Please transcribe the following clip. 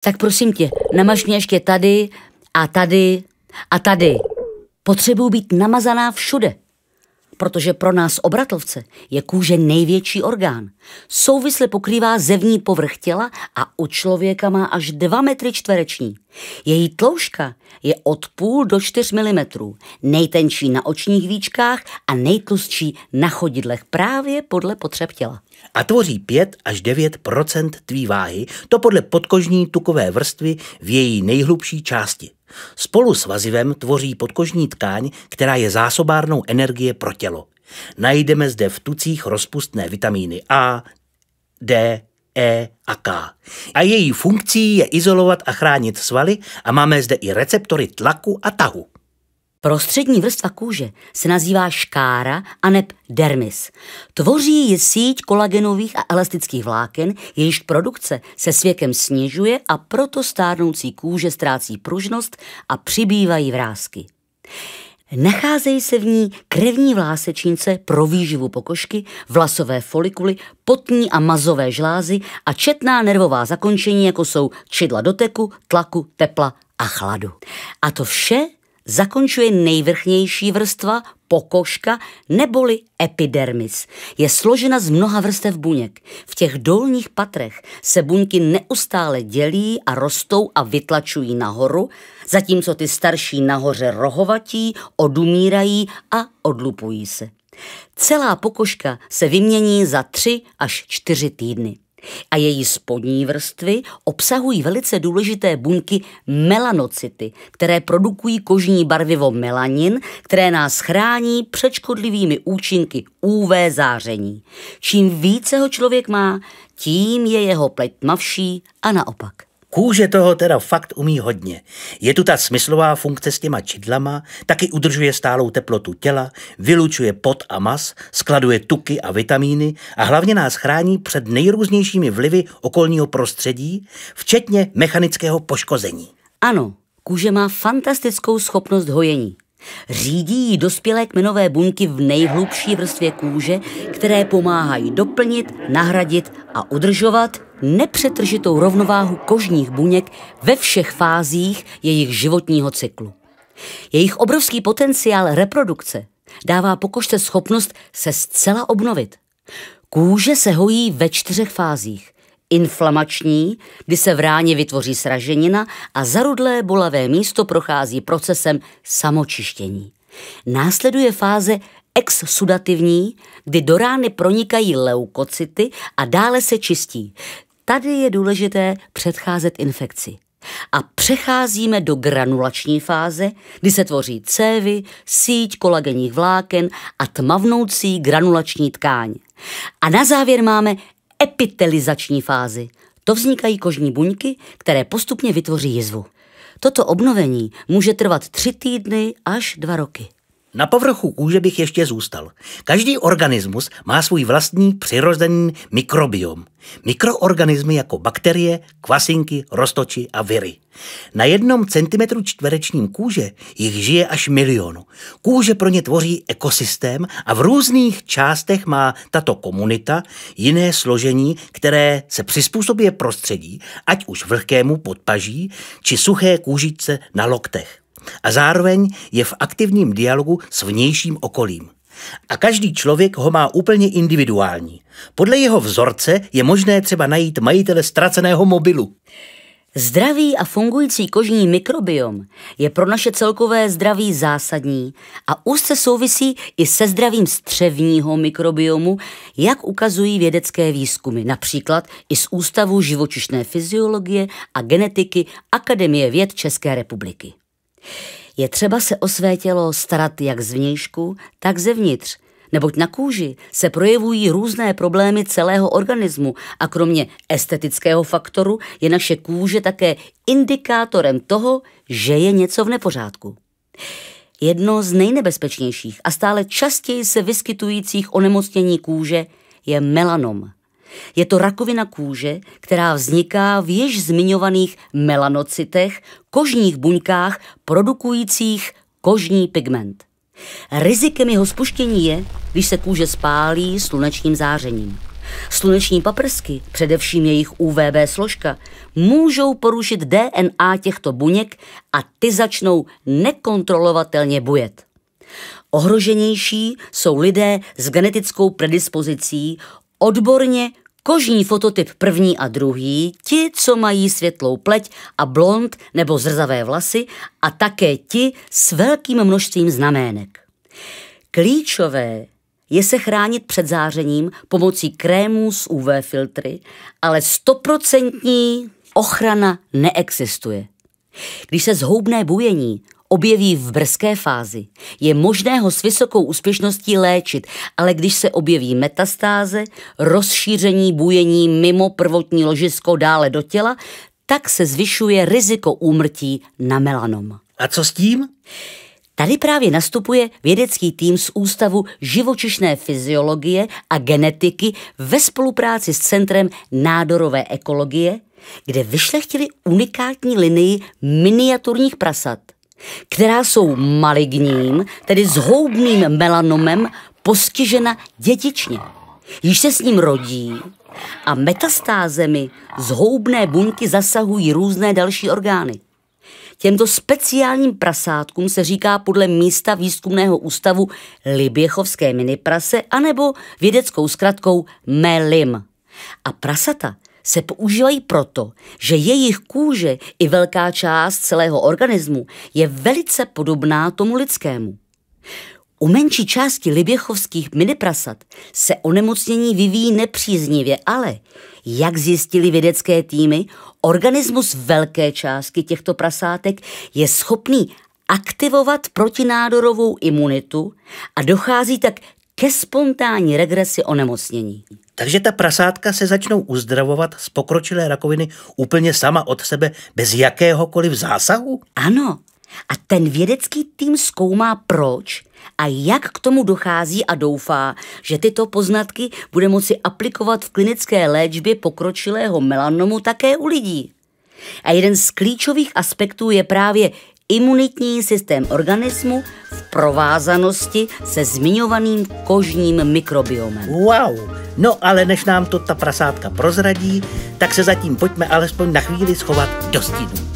Tak prosím tě, namaž mě ještě tady a tady a tady. Potřebuju být namazaná všude protože pro nás obratlovce je kůže největší orgán. Souvisle pokrývá zevní povrch těla a u člověka má až 2 metry čtvereční. Její tloušťka je od půl do 4 mm, nejtenčí na očních víčkách a nejtlustší na chodidlech právě podle potřeb těla. A tvoří 5 až 9 tvý váhy, to podle podkožní tukové vrstvy v její nejhlubší části. Spolu s vazivem tvoří podkožní tkáň, která je zásobárnou energie pro tělo. Najdeme zde v tucích rozpustné vitamíny A, D, E a K. A její funkcí je izolovat a chránit svaly a máme zde i receptory tlaku a tahu. Prostřední vrstva kůže se nazývá škára a neb dermis. Tvoří ji síť kolagenových a elastických vláken, jejíž produkce se svěkem snižuje a proto stárnoucí kůže ztrácí pružnost a přibývají vrázky. Nacházejí se v ní krevní vlásečnice pro výživu pokožky, vlasové folikuly, potní a mazové žlázy a četná nervová zakončení, jako jsou čidla doteku, tlaku, tepla a chladu. A to vše zakončuje nejvrchnější vrstva pokožka neboli epidermis. Je složena z mnoha vrstev buněk. V těch dolních patrech se buňky neustále dělí a rostou a vytlačují nahoru, zatímco ty starší nahoře rohovatí, odumírají a odlupují se. Celá pokožka se vymění za tři až čtyři týdny a její spodní vrstvy obsahují velice důležité buňky melanocyty, které produkují kožní barvivo melanin, které nás chrání před škodlivými účinky UV záření. Čím více ho člověk má, tím je jeho pleť tmavší a naopak. Kůže toho teda fakt umí hodně. Je tu ta smyslová funkce s těma čidlama, taky udržuje stálou teplotu těla, vylučuje pot a mas, skladuje tuky a vitamíny a hlavně nás chrání před nejrůznějšími vlivy okolního prostředí, včetně mechanického poškození. Ano, kůže má fantastickou schopnost hojení. Řídí ji dospělé kmenové buňky v nejhlubší vrstvě kůže, které pomáhají doplnit, nahradit a udržovat nepřetržitou rovnováhu kožních buněk ve všech fázích jejich životního cyklu. Jejich obrovský potenciál reprodukce dává pokožce schopnost se zcela obnovit. Kůže se hojí ve čtyřech fázích. Inflamační, kdy se v ráně vytvoří sraženina a zarudlé bolavé místo prochází procesem samočištění. Následuje fáze exsudativní, kdy do rány pronikají leukocity a dále se čistí. Tady je důležité předcházet infekci. A přecházíme do granulační fáze, kdy se tvoří cévy, síť kolagenních vláken a tmavnoucí granulační tkáň. A na závěr máme epitelizační fázi. To vznikají kožní buňky, které postupně vytvoří jizvu. Toto obnovení může trvat tři týdny až dva roky. Na povrchu kůže bych ještě zůstal. Každý organismus má svůj vlastní přirozený mikrobiom. Mikroorganismy jako bakterie, kvasinky, roztoči a viry. Na jednom centimetru čtverečním kůže jich žije až milionu. Kůže pro ně tvoří ekosystém a v různých částech má tato komunita jiné složení, které se přizpůsobuje prostředí, ať už vlhkému podpaží či suché kůžičce na loktech a zároveň je v aktivním dialogu s vnějším okolím. A každý člověk ho má úplně individuální. Podle jeho vzorce je možné třeba najít majitele ztraceného mobilu. Zdravý a fungující kožní mikrobiom je pro naše celkové zdraví zásadní a úzce souvisí i se zdravím střevního mikrobiomu, jak ukazují vědecké výzkumy, například i z Ústavu živočišné fyziologie a genetiky Akademie věd České republiky. Je třeba se o své tělo starat jak zvnějšku, tak zevnitř, neboť na kůži se projevují různé problémy celého organismu a kromě estetického faktoru je naše kůže také indikátorem toho, že je něco v nepořádku. Jedno z nejnebezpečnějších a stále častěji se vyskytujících onemocnění kůže je melanom – je to rakovina kůže, která vzniká v již zmiňovaných melanocytech, kožních buňkách produkujících kožní pigment. Rizikem jeho spuštění je, když se kůže spálí slunečním zářením. Sluneční paprsky, především jejich UVB složka, můžou porušit DNA těchto buněk a ty začnou nekontrolovatelně bujet. Ohroženější jsou lidé s genetickou predispozicí Odborně kožní fototyp první a druhý, ti, co mají světlou pleť a blond nebo zrzavé vlasy a také ti s velkým množstvím znamének. Klíčové je se chránit před zářením pomocí krémů s UV filtry, ale stoprocentní ochrana neexistuje. Když se zhoubné bujení objeví v brzké fázi, je možné ho s vysokou úspěšností léčit, ale když se objeví metastáze, rozšíření bujení mimo prvotní ložisko dále do těla, tak se zvyšuje riziko úmrtí na melanom. A co s tím? Tady právě nastupuje vědecký tým z Ústavu živočišné fyziologie a genetiky ve spolupráci s Centrem nádorové ekologie, kde vyšlechtili unikátní linii miniaturních prasat – která jsou maligním, tedy zhoubným melanomem, postižena dědičně. Již se s ním rodí a metastázemi zhoubné buňky zasahují různé další orgány. Těmto speciálním prasátkům se říká podle místa výzkumného ústavu Liběchovské miniprase anebo vědeckou zkratkou MELIM. A prasata se používají proto, že jejich kůže i velká část celého organismu je velice podobná tomu lidskému. U menší části liběchovských miniprasat se onemocnění vyvíjí nepříznivě, ale, jak zjistili vědecké týmy, organismus velké části těchto prasátek je schopný aktivovat protinádorovou imunitu a dochází tak ke spontánní regresi onemocnění. Takže ta prasátka se začnou uzdravovat z pokročilé rakoviny úplně sama od sebe, bez jakéhokoliv zásahu? Ano. A ten vědecký tým zkoumá proč a jak k tomu dochází a doufá, že tyto poznatky bude moci aplikovat v klinické léčbě pokročilého melanomu také u lidí. A jeden z klíčových aspektů je právě imunitní systém organismu v provázanosti se zmiňovaným kožním mikrobiomem. Wow! No ale než nám to ta prasátka prozradí, tak se zatím pojďme alespoň na chvíli schovat do stínu.